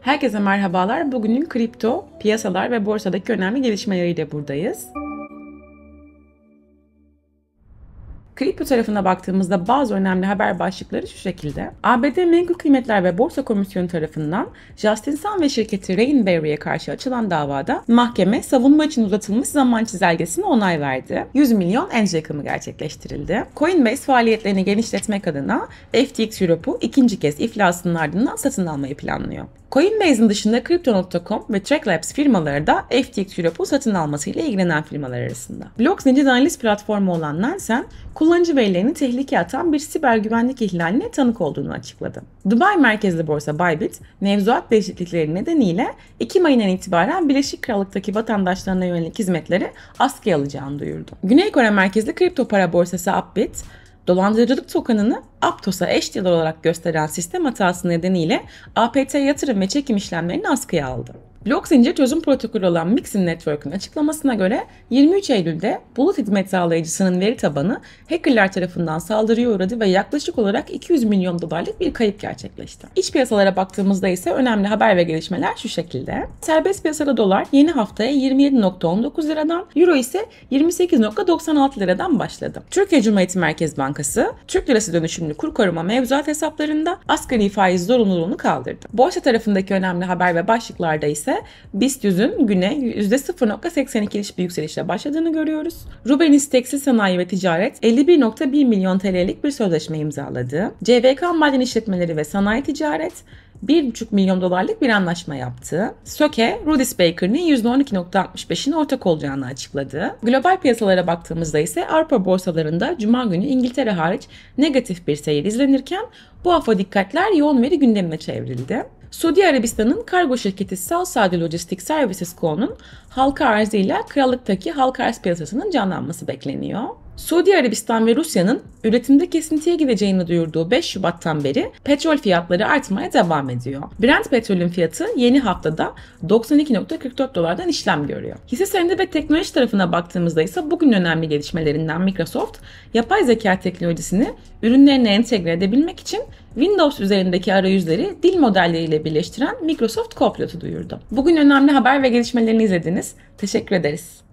Herkese merhabalar. Bugünün kripto, piyasalar ve borsadaki önemli gelişmeleriyle buradayız. Kripto tarafına baktığımızda bazı önemli haber başlıkları şu şekilde. ABD Menkul Kıymetler ve Borsa Komisyonu tarafından Justin Sun ve şirketi Rainberry'e karşı açılan davada mahkeme savunma için uzatılmış zaman çizelgesine onay verdi. 100 milyon enje yakımı gerçekleştirildi. Coinbase faaliyetlerini genişletmek adına FTX Europe'u ikinci kez iflasının ardından satın almayı planlıyor. Coinbase'in dışında Crypto.com ve Tracklabs firmaları da FTX Europe'u satın almasıyla ilgilenen firmalar arasında. Blok zincir analiz platformu olan Nansen, kullanıcı kullanıcı verilerini tehlikeye atan bir siber güvenlik ihlaline tanık olduğunu açıkladı. Dubai merkezli borsa Bybit, mevzuat değişiklikleri nedeniyle 2 ayından itibaren Birleşik Krallık'taki vatandaşlarına yönelik hizmetleri askıya alacağını duyurdu. Güney Kore merkezli kripto para borsası Upbit, dolandırıcılık tokenını Aptos'a eş olarak gösteren sistem hatası nedeniyle APT yatırım ve çekim işlemlerini askıya aldı. Blok zincir çözüm protokolü olan Mixin Network'ün açıklamasına göre 23 Eylül'de bulut hizmet sağlayıcısının veri tabanı hackerlar tarafından saldırıya uğradı ve yaklaşık olarak 200 milyon dolarlık bir kayıp gerçekleşti. İç piyasalara baktığımızda ise önemli haber ve gelişmeler şu şekilde. Serbest piyasada dolar yeni haftaya 27.19 liradan, euro ise 28.96 liradan başladı. Türkiye Cumhuriyeti Merkez Bankası, Türk lirası dönüşümlü kur koruma mevzuat hesaplarında asgari faiz zorunluluğunu kaldırdı. Borsa tarafındaki önemli haber ve başlıklarda ise ise BIST 100'ün güne %0.82'lik bir yükselişle başladığını görüyoruz. Rubenis Tekstil Sanayi ve Ticaret 51.1 milyon TL'lik bir sözleşme imzaladı. CVK Maden İşletmeleri ve Sanayi Ticaret 1,5 milyon dolarlık bir anlaşma yaptı. Söke, Rudis Baker'ın %12.65'in ortak olacağını açıkladı. Global piyasalara baktığımızda ise Avrupa borsalarında Cuma günü İngiltere hariç negatif bir seyir izlenirken bu hafta dikkatler yoğun veri gündemine çevrildi. Suudi Arabistan'ın kargo şirketi South Saudi Logistics Services Co'nun halka arzıyla krallıktaki halka arz piyasasının canlanması bekleniyor. Suudi Arabistan ve Rusya'nın üretimde kesintiye gideceğini duyurduğu 5 Şubat'tan beri petrol fiyatları artmaya devam ediyor. Brent petrolün fiyatı yeni haftada 92.44 dolardan işlem görüyor. Hisse senedi ve teknoloji tarafına baktığımızda ise bugün önemli gelişmelerinden Microsoft, yapay zeka teknolojisini ürünlerine entegre edebilmek için Windows üzerindeki arayüzleri dil modelleriyle birleştiren Microsoft Copilot'u duyurdu. Bugün önemli haber ve gelişmelerini izlediniz. Teşekkür ederiz.